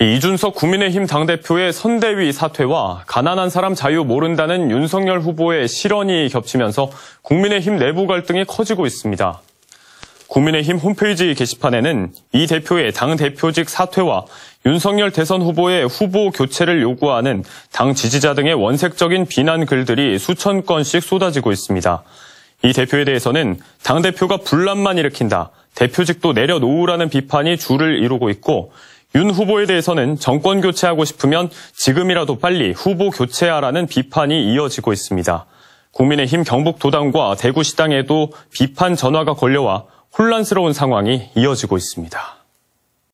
이준석 국민의힘 당대표의 선대위 사퇴와 가난한 사람 자유 모른다는 윤석열 후보의 실언이 겹치면서 국민의힘 내부 갈등이 커지고 있습니다. 국민의힘 홈페이지 게시판에는 이 대표의 당대표직 사퇴와 윤석열 대선 후보의 후보 교체를 요구하는 당 지지자 등의 원색적인 비난 글들이 수천 건씩 쏟아지고 있습니다. 이 대표에 대해서는 당대표가 분란만 일으킨다, 대표직도 내려놓으라는 비판이 주를 이루고 있고 윤 후보에 대해서는 정권 교체하고 싶으면 지금이라도 빨리 후보 교체하라는 비판이 이어지고 있습니다. 국민의힘 경북도당과 대구시당에도 비판 전화가 걸려와 혼란스러운 상황이 이어지고 있습니다.